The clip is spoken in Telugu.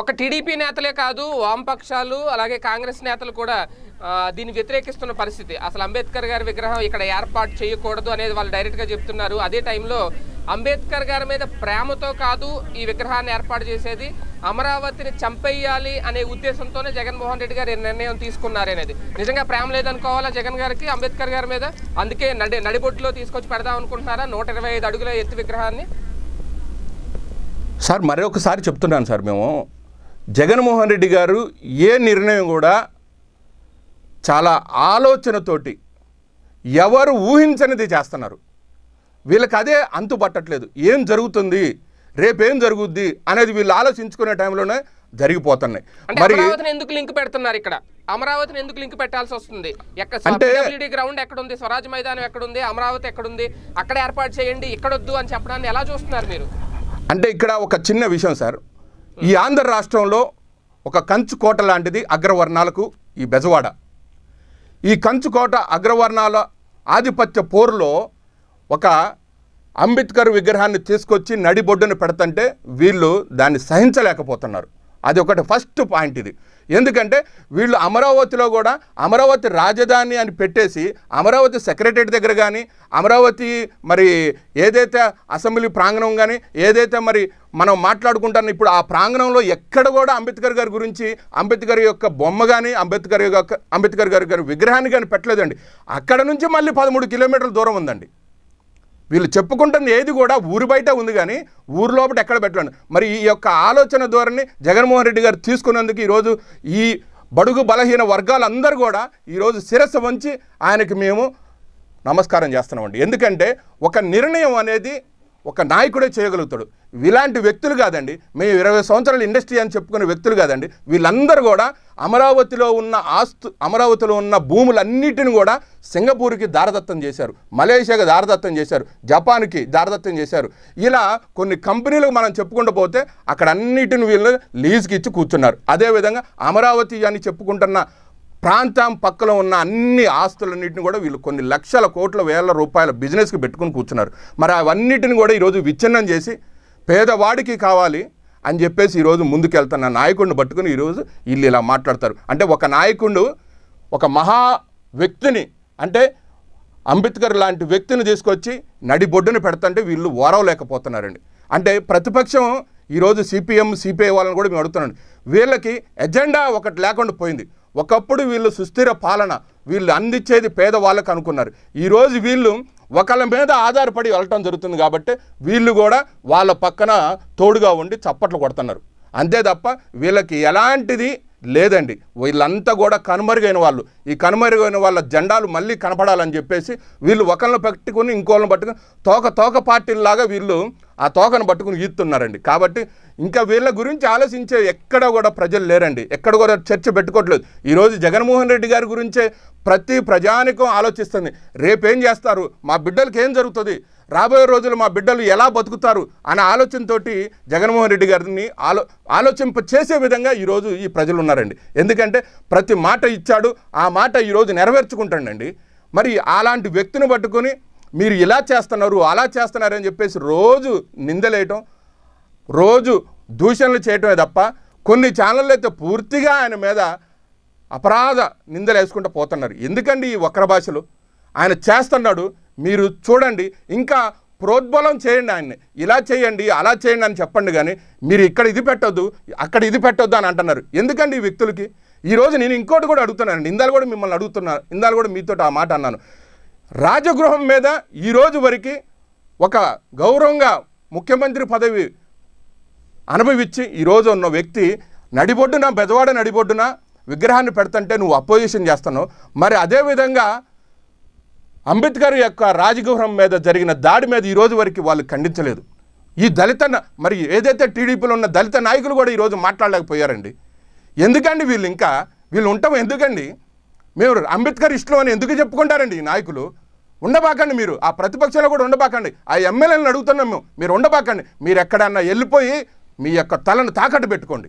ఒక టీడీపీ నేతలే కాదు వామపక్షాలు అలాగే కాంగ్రెస్ నేతలు కూడా దీన్ని వ్యతిరేకిస్తున్న పరిస్థితి అసలు అంబేద్కర్ గారి విగ్రహం ఇక్కడ ఏర్పాటు చేయకూడదు అనేది వాళ్ళు డైరెక్ట్గా చెప్తున్నారు అదే టైంలో అంబేద్కర్ గారి మీద ప్రేమతో కాదు ఈ విగ్రహాన్ని ఏర్పాటు చేసేది అమరావతిని చంపేయాలి అనే ఉద్దేశంతోనే జగన్మోహన్ రెడ్డి గారు నిర్ణయం తీసుకున్నారనేది నిజంగా ప్రేమ లేదనుకోవాలా జగన్ గారికి అంబేద్కర్ గారి మీద అందుకే నడి నడిబొట్టులో తీసుకొచ్చి పెడదాం అనుకుంటున్నారా నూట అడుగుల ఎత్తు విగ్రహాన్ని సార్ మరొకసారి చెప్తున్నాను సార్ మేము జగన్మోహన్ రెడ్డి గారు ఏ నిర్ణయం కూడా చాలా ఆలోచనతోటి ఎవరు ఊహించనిది చేస్తున్నారు వీళ్ళకి అదే అంతు పట్టట్లేదు ఏం జరుగుతుంది రేపేం జరుగుద్ది అనేది వీళ్ళు ఆలోచించుకునే టైంలోనే జరిగిపోతున్నాయి మరి ఎందుకు లింక్ పెడుతున్నారు ఇక్కడ అమరావతిని ఎందుకు లింక్ పెట్టాల్సి వస్తుంది ఎక్కడ గ్రౌండ్ ఎక్కడ ఉంది స్వరాజ్ మైదానం ఎక్కడ ఉంది అమరావతి ఎక్కడ ఉంది అక్కడ ఏర్పాటు చేయండి ఇక్కడొద్దు అని చెప్పడాన్ని ఎలా చూస్తున్నారు మీరు అంటే ఇక్కడ ఒక చిన్న విషయం సార్ ఈ ఆంధ్ర రాష్ట్రంలో ఒక కంచుకోట లాంటిది అగ్రవర్ణాలకు ఈ బెజవాడ ఈ కంచుకోట అగ్రవర్ణాల ఆధిపత్య పోరులో ఒక అంబేద్కర్ విగ్రహాన్ని తీసుకొచ్చి నడిబొడ్డును పెడతంటే వీళ్ళు దాన్ని సహించలేకపోతున్నారు అది ఒకటి ఫస్ట్ పాయింట్ ఇది ఎందుకంటే వీళ్ళు అమరావతిలో కూడా అమరావతి రాజధాని అని పెట్టేసి అమరావతి సెక్రటరీ దగ్గర కానీ అమరావతి మరి ఏదైతే అసెంబ్లీ ప్రాంగణం కానీ ఏదైతే మరి మనం మాట్లాడుకుంటాను ఇప్పుడు ఆ ప్రాంగణంలో ఎక్కడ కూడా అంబేద్కర్ గారి గురించి అంబేద్కర్ యొక్క బొమ్మ కానీ అంబేద్కర్ యొక్క అంబేద్కర్ గారి గారి విగ్రహాన్ని కానీ పెట్టలేదండి అక్కడ నుంచి మళ్ళీ పదమూడు కిలోమీటర్ల దూరం ఉందండి వీళ్ళు చెప్పుకుంటుంది ఏది కూడా ఊరి బయట ఉంది కానీ ఊరు లోపల ఎక్కడ పెట్టలేదు మరి ఈ యొక్క ఆలోచన ధోరణి జగన్మోహన్ రెడ్డి గారు తీసుకున్నందుకు ఈరోజు ఈ బడుగు బలహీన వర్గాలందరూ కూడా ఈరోజు శిరస్సు వంచి ఆయనకి మేము నమస్కారం చేస్తున్నామండి ఎందుకంటే ఒక నిర్ణయం అనేది ఒక నాయకుడే చేయగలుగుతాడు ఇలాంటి వ్యక్తులు కాదండి మేము ఇరవై సంవత్సరాలు ఇండస్ట్రీ అని చెప్పుకునే వ్యక్తులు కాదండి వీళ్ళందరూ కూడా అమరావతిలో ఉన్న ఆస్తు అమరావతిలో ఉన్న భూములన్నిటిని కూడా సింగపూర్కి దారదత్తం చేశారు మలేషియాకి దారదత్తం చేశారు జపాన్కి దారదత్తం చేశారు ఇలా కొన్ని కంపెనీలకు మనం చెప్పుకుంటూ పోతే అక్కడ అన్నిటిని వీళ్ళు లీజ్కి ఇచ్చి కూర్చున్నారు అదేవిధంగా అమరావతి అని చెప్పుకుంటున్న ప్రాంతం పక్కన ఉన్న అన్ని ఆస్తులన్నింటిని కూడా వీళ్ళు కొన్ని లక్షల కోట్ల వేల రూపాయల బిజినెస్కి పెట్టుకుని కూర్చున్నారు మరి అవన్నిటిని కూడా ఈరోజు విచ్ఛిన్నం చేసి పేదవాడికి కావాలి అని చెప్పేసి ఈరోజు ముందుకెళ్తున్న నాయకుడిని పట్టుకుని ఈరోజు వీళ్ళు ఇలా మాట్లాడతారు అంటే ఒక నాయకుడు ఒక మహా వ్యక్తిని అంటే అంబేద్కర్ లాంటి వ్యక్తిని తీసుకొచ్చి నడిబొడ్డును పెడతంటే వీళ్ళు ఓరవలేకపోతున్నారండి అంటే ప్రతిపక్షం ఈరోజు సిపిఎం సిపిఐ వాళ్ళని కూడా మేము అడుగుతున్నాం వీళ్ళకి ఎజెండా ఒకటి లేకుండా పోయింది ఒకప్పుడు వీళ్ళు సుస్థిర పాలన వీళ్ళు అందించేది పేదవాళ్ళకు అనుకున్నారు ఈరోజు వీళ్ళు ఒకళ్ళ మీద ఆధారపడి వెళ్ళటం జరుగుతుంది కాబట్టి వీళ్ళు కూడా వాళ్ళ పక్కన తోడుగా ఉండి చప్పట్లు కొడుతున్నారు అంతే తప్ప వీళ్ళకి ఎలాంటిది లేదండి వీళ్ళంతా కూడా కనుమరుగైన వాళ్ళు ఈ కనుమరుగైన వాళ్ళ జెండాలు మళ్ళీ కనపడాలని చెప్పేసి వీళ్ళు ఒకళ్ళని పట్టుకుని ఇంకోళ్ళని పట్టుకుని తోక తోక పార్టీలాగా వీళ్ళు ఆ తోకను పట్టుకుని ఈత్తున్నారండి కాబట్టి ఇంకా వీళ్ళ గురించి ఆలోచించే ఎక్కడ కూడా ప్రజలు లేరండి ఎక్కడ కూడా చర్చ పెట్టుకోవట్లేదు ఈరోజు జగన్మోహన్ రెడ్డి గారి గురించే ప్రతి ప్రజానికం ఆలోచిస్తుంది రేపేం చేస్తారు మా బిడ్డలకి ఏం జరుగుతుంది రాబోయే రోజులు మా బిడ్డలు ఎలా బతుకుతారు అనే ఆలోచనతోటి జగన్మోహన్ రెడ్డి గారిని ఆలో ఆలోచింప చేసే విధంగా ఈరోజు ఈ ప్రజలు ఉన్నారండి ఎందుకంటే ప్రతి మాట ఇచ్చాడు ఆ మాట ఈరోజు నెరవేర్చుకుంటాడండి మరి అలాంటి వ్యక్తిని పట్టుకొని మీరు ఇలా చేస్తున్నారు అలా చేస్తున్నారు అని చెప్పేసి రోజు నిందలేయటం రోజు దూషణలు చేయటమే తప్ప కొన్ని ఛానళ్ళు అయితే పూర్తిగా ఆయన మీద అపరాధ నిందలు వేసుకుంటూ పోతున్నారు ఎందుకండి ఈ వక్ర భాషలు ఆయన చేస్తున్నాడు మీరు చూడండి ఇంకా ప్రోద్బలం చేయండి ఆయన్ని ఇలా చేయండి అలా చేయండి అని చెప్పండి కానీ మీరు ఇక్కడ ఇది పెట్టొద్దు అక్కడ ఇది పెట్టొద్దు అని అంటున్నారు ఎందుకండి ఈ వ్యక్తులకి ఈరోజు నేను ఇంకోటి కూడా అడుగుతున్నానండి ఇందాలు కూడా మిమ్మల్ని అడుగుతున్నాను ఇందాలు కూడా మీతో ఆ మాట అన్నాను రాజగృహం మీద ఈరోజు వరకు ఒక గౌరవంగా ముఖ్యమంత్రి పదవి అనుభవించి ఈరోజు ఉన్న వ్యక్తి నడిబొడ్డున బెజవాడ నడిబొడ్డున విగ్రహాన్ని పెడుతుంటే నువ్వు అపోజిషన్ చేస్తున్నావు మరి అదేవిధంగా అంబేద్కర్ యొక్క రాజగృహం మీద జరిగిన దాడి మీద ఈరోజు వరకు వాళ్ళు ఖండించలేదు ఈ దళిత మరి ఏదైతే టీడీపీలో ఉన్న దళిత నాయకులు కూడా ఈరోజు మాట్లాడలేకపోయారండి ఎందుకండి వీళ్ళు ఇంకా వీళ్ళు ఉంటాం ఎందుకండి మీరు అంబేద్కర్ ఇష్టం అని ఎందుకు చెప్పుకుంటారండి ఈ నాయకులు ఉండబాకండి మీరు ఆ ప్రతిపక్షంలో కూడా ఉండబాకండి ఆ ఎమ్మెల్యేలను అడుగుతున్నాం మేము మీరు ఉండబాకండి మీరు ఎక్కడన్నా వెళ్ళిపోయి మీ యొక్క తలను తాకట్టు పెట్టుకోండి